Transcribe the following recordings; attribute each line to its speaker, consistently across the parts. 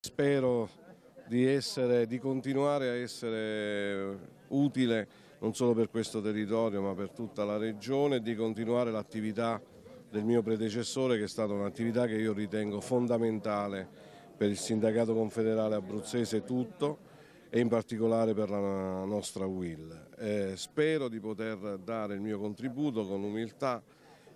Speaker 1: Spero di, essere, di, continuare a essere utile non solo per questo territorio ma per tutta la regione e di continuare l'attività del mio predecessore che è stata un'attività che io ritengo fondamentale per il sindacato confederale abruzzese tutto e in particolare per la nostra WIL. Eh, spero di poter dare il mio contributo con umiltà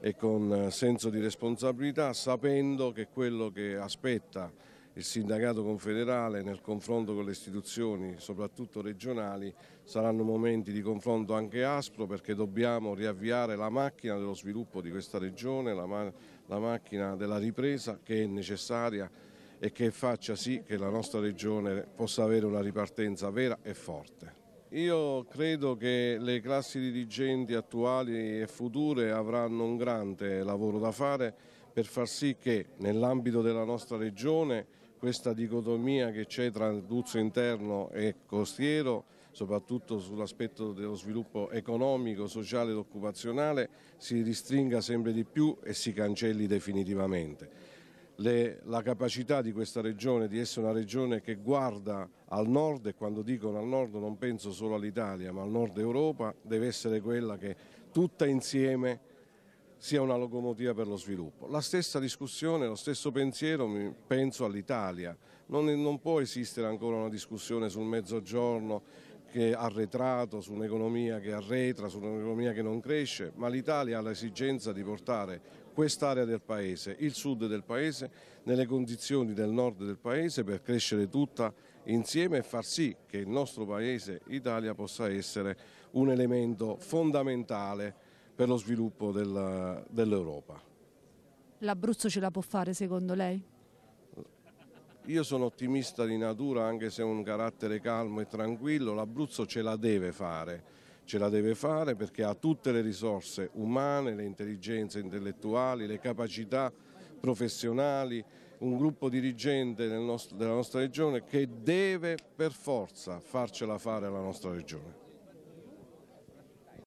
Speaker 1: e con senso di responsabilità sapendo che quello che aspetta il sindacato confederale nel confronto con le istituzioni, soprattutto regionali, saranno momenti di confronto anche aspro perché dobbiamo riavviare la macchina dello sviluppo di questa regione, la, ma la macchina della ripresa che è necessaria e che faccia sì che la nostra regione possa avere una ripartenza vera e forte. Io credo che le classi dirigenti attuali e future avranno un grande lavoro da fare per far sì che nell'ambito della nostra regione questa dicotomia che c'è tra induzio interno e costiero, soprattutto sull'aspetto dello sviluppo economico, sociale ed occupazionale, si ristringa sempre di più e si cancelli definitivamente. Le, la capacità di questa regione di essere una regione che guarda al nord e quando dicono al nord non penso solo all'Italia ma al nord Europa deve essere quella che tutta insieme sia una locomotiva per lo sviluppo. La stessa discussione, lo stesso pensiero penso all'Italia, non, non, può esistere ancora una discussione sul mezzogiorno che è arretrato, su un'economia che arretra, su un'economia che non cresce, ma l'Italia ha l'esigenza di portare quest'area del Paese, il sud del Paese, nelle condizioni del nord del Paese per crescere tutta insieme e far sì che il nostro Paese, Italia, possa essere un elemento fondamentale per lo sviluppo dell'Europa. L'Abruzzo ce la può fare secondo lei? Io sono ottimista di natura anche se ho un carattere calmo e tranquillo, l'Abruzzo ce la deve fare, ce la deve fare perché ha tutte le risorse umane, le intelligenze intellettuali, le capacità professionali, un gruppo dirigente della nostra regione che deve per forza farcela fare alla nostra regione.